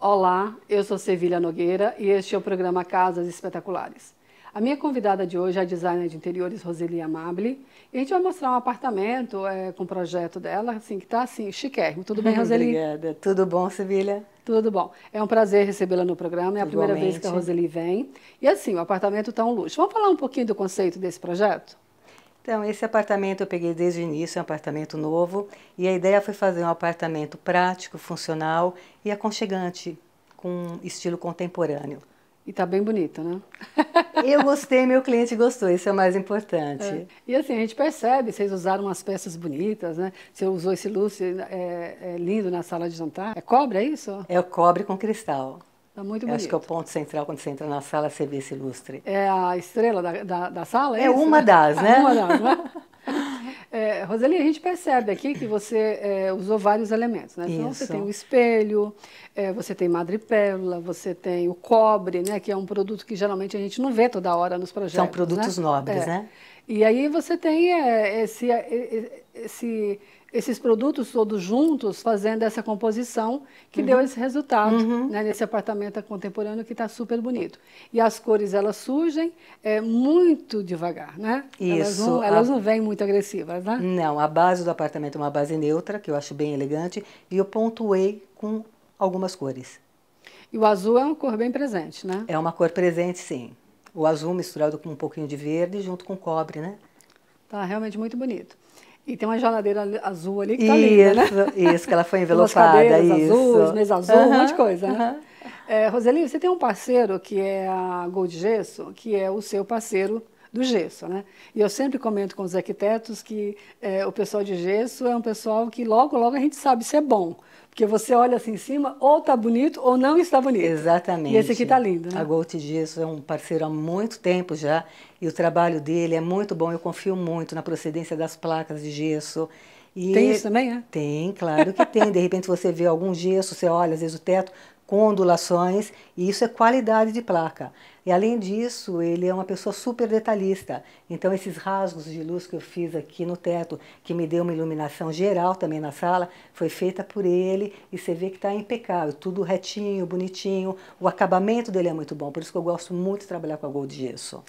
Olá, eu sou Sevilha Nogueira e este é o programa Casas Espetaculares. A minha convidada de hoje é a designer de interiores Roseli Amable. E a gente vai mostrar um apartamento é, com o projeto dela, assim, que está assim, chiquérrimo. Tudo bem, Roseli? Obrigada. Tudo bom, Sevilha? Tudo bom. É um prazer recebê-la no programa. É a primeira vez que a Roseli vem. E assim, o apartamento está um luxo. Vamos falar um pouquinho do conceito desse projeto? Então, esse apartamento eu peguei desde o início, é um apartamento novo, e a ideia foi fazer um apartamento prático, funcional e aconchegante, com estilo contemporâneo. E tá bem bonito, né? Eu gostei, meu cliente gostou, isso é o mais importante. É. E assim, a gente percebe, vocês usaram umas peças bonitas, né? Você usou esse lustre é, é lindo na sala de jantar. É cobre, é isso? É o cobre com cristal. Tá muito bonito. Eu acho que é o ponto central quando você entra na sala, você vê esse lustre. É a estrela da, da, da sala? É, é isso, uma né? das, né? É uma das, né? É, Roseli, a gente percebe aqui que você é, usou vários elementos, né? Então, você tem o espelho, é, você tem madrepérola, você tem o cobre, né? Que é um produto que geralmente a gente não vê toda hora nos projetos. São produtos né? nobres, é. né? E aí você tem é, esse, é, esse esses produtos todos juntos fazendo essa composição que uhum. deu esse resultado uhum. né, nesse apartamento contemporâneo que está super bonito. E as cores elas surgem é, muito devagar, né? Isso. Elas não, elas a... não vêm muito agressivas, né? Não, a base do apartamento é uma base neutra, que eu acho bem elegante, e eu pontuei com algumas cores. E o azul é uma cor bem presente, né? É uma cor presente, sim. O azul misturado com um pouquinho de verde junto com cobre, né? Tá realmente muito bonito. E tem uma geladeira azul ali que está tá linda, né? Isso, que ela foi envelopada, isso. azuis, mesa azul, uhum, um monte de coisa, uhum. né? É, Roseli, você tem um parceiro que é a Gold Gesso, que é o seu parceiro do gesso. Né? E eu sempre comento com os arquitetos que é, o pessoal de gesso é um pessoal que logo, logo a gente sabe se é bom. Porque você olha assim em cima, ou está bonito ou não está bonito. Exatamente. E esse aqui está lindo. Né? A Gold Gesso é um parceiro há muito tempo já e o trabalho dele é muito bom. Eu confio muito na procedência das placas de gesso. E tem isso também, é? Tem, claro que tem. De repente você vê algum gesso, você olha, às vezes o teto, com ondulações, e isso é qualidade de placa. E além disso, ele é uma pessoa super detalhista. Então esses rasgos de luz que eu fiz aqui no teto, que me deu uma iluminação geral também na sala, foi feita por ele e você vê que está impecável, tudo retinho, bonitinho. O acabamento dele é muito bom, por isso que eu gosto muito de trabalhar com a Gold Gesso.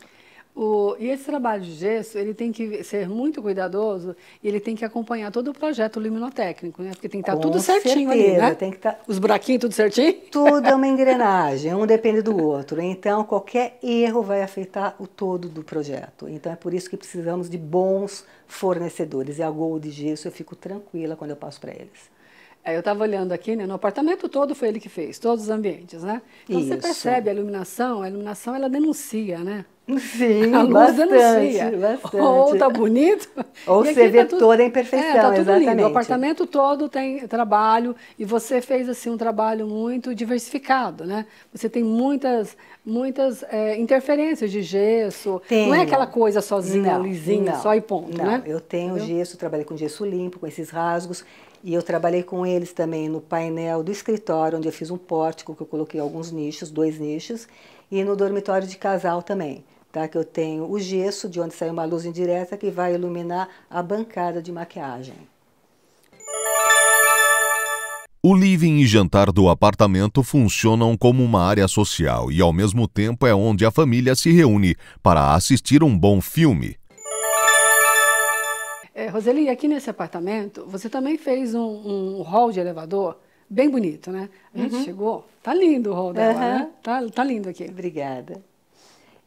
O, e esse trabalho de gesso, ele tem que ser muito cuidadoso e ele tem que acompanhar todo o projeto luminotécnico, né? Porque tem que estar tá tudo certinho certeza, ali, né? Tem que tá Os buraquinhos tudo certinho? Tudo é uma engrenagem, um depende do outro. Então, qualquer erro vai afetar o todo do projeto. Então, é por isso que precisamos de bons fornecedores. E a Gol de Gesso, eu fico tranquila quando eu passo para eles. É, eu estava olhando aqui, né, no apartamento todo foi ele que fez, todos os ambientes, né? Então, Isso. você percebe a iluminação, a iluminação ela denuncia, né? Sim, a luz bastante, bastante. Ou oh, tá bonito. Ou você vê tá toda a imperfeição, é, tá tudo exatamente. Lindo. O apartamento todo tem trabalho e você fez assim um trabalho muito diversificado, né? Você tem muitas muitas é, interferências de gesso. Tenho. Não é aquela coisa sozinha, não, lisinha, não, só e ponto, não. né? Eu tenho Entendeu? gesso, trabalhei com gesso limpo, com esses rasgos. E eu trabalhei com eles também no painel do escritório, onde eu fiz um pórtico, que eu coloquei alguns nichos, dois nichos, e no dormitório de casal também tá? que eu tenho o gesso, de onde sai uma luz indireta, que vai iluminar a bancada de maquiagem. O living e jantar do apartamento funcionam como uma área social e, ao mesmo tempo, é onde a família se reúne para assistir um bom filme. É, Roseli, aqui nesse apartamento, você também fez um, um hall de elevador bem bonito, né? A gente uhum. chegou, tá lindo o hall dela, uhum. né? Tá, tá lindo aqui. Obrigada.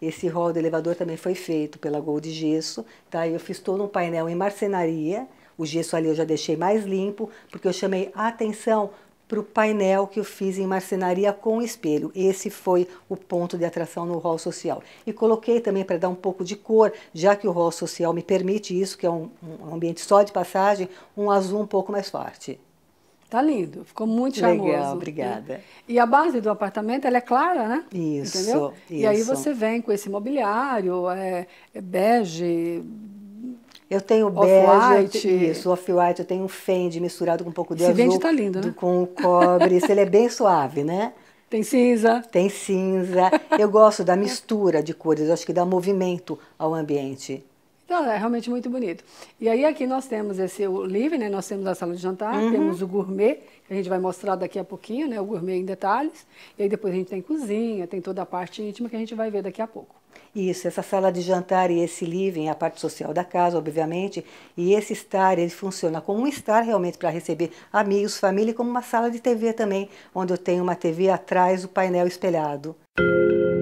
Esse rol do elevador também foi feito pela Gold Gesso, tá? Eu fiz todo um painel em marcenaria, o gesso ali eu já deixei mais limpo, porque eu chamei a atenção para o painel que eu fiz em marcenaria com espelho. Esse foi o ponto de atração no hall social. E coloquei também para dar um pouco de cor, já que o hall social me permite isso, que é um, um ambiente só de passagem, um azul um pouco mais forte. Tá lindo, ficou muito charmoso. Legal, obrigada. E, e, a base do apartamento, ela é clara, né? Isso, Entendeu? Isso. E aí você vem com esse mobiliário, é, é bege... Eu tenho bege, isso, off-white, eu tenho um fendi misturado com um pouco de esse azul. Esse vende tá lindo, né? Com o cobre, ele é bem suave, né? Tem cinza. Tem cinza. Eu gosto da é. mistura de cores, eu acho que dá movimento ao ambiente. Então, é realmente muito bonito. E aí aqui nós temos esse o living, né? Nós temos a sala de jantar, uhum. temos o gourmet, que a gente vai mostrar daqui a pouquinho, né? O gourmet em detalhes. E aí depois a gente tem cozinha, tem toda a parte íntima que a gente vai ver daqui a pouco. Isso, essa sala de jantar e esse living, a parte social da casa, obviamente, e esse estar, ele funciona como um estar realmente para receber amigos, família, e como uma sala de TV também, onde eu tenho uma TV atrás do painel espelhado. Música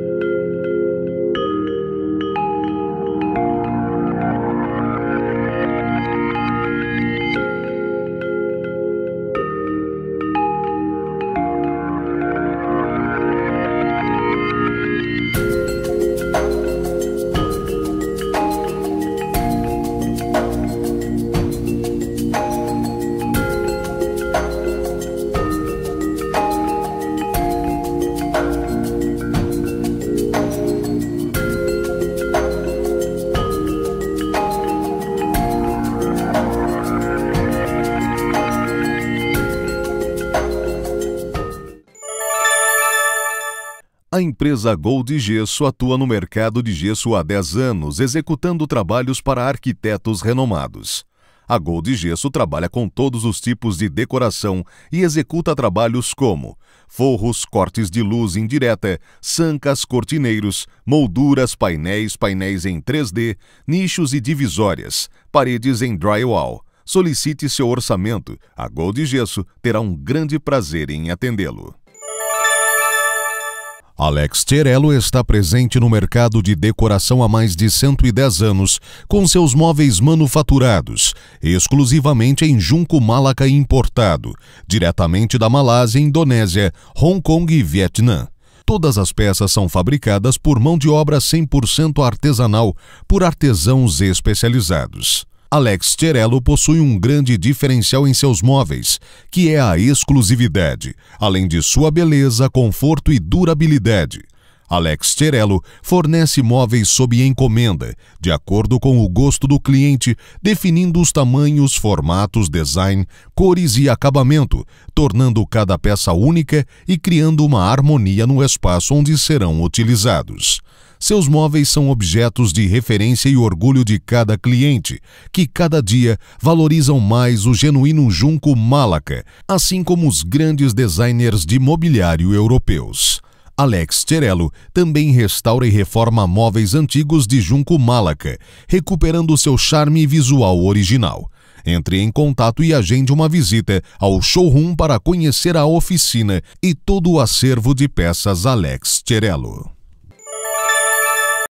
A empresa Gold Gesso atua no mercado de gesso há 10 anos, executando trabalhos para arquitetos renomados. A Gold Gesso trabalha com todos os tipos de decoração e executa trabalhos como forros, cortes de luz indireta, sancas, cortineiros, molduras, painéis, painéis em 3D, nichos e divisórias, paredes em drywall. Solicite seu orçamento. A Gold Gesso terá um grande prazer em atendê-lo. Alex Cherello está presente no mercado de decoração há mais de 110 anos, com seus móveis manufaturados, exclusivamente em junco malaca importado, diretamente da Malásia, Indonésia, Hong Kong e Vietnã. Todas as peças são fabricadas por mão de obra 100% artesanal, por artesãos especializados. Alex Cherello possui um grande diferencial em seus móveis, que é a exclusividade, além de sua beleza, conforto e durabilidade. Alex Cerello fornece móveis sob encomenda, de acordo com o gosto do cliente, definindo os tamanhos, formatos, design, cores e acabamento, tornando cada peça única e criando uma harmonia no espaço onde serão utilizados. Seus móveis são objetos de referência e orgulho de cada cliente, que cada dia valorizam mais o genuíno junco malaca, assim como os grandes designers de mobiliário europeus. Alex Cherello, também restaura e reforma móveis antigos de Junco Malaca, recuperando seu charme visual original. Entre em contato e agende uma visita ao showroom para conhecer a oficina e todo o acervo de peças Alex Cherello.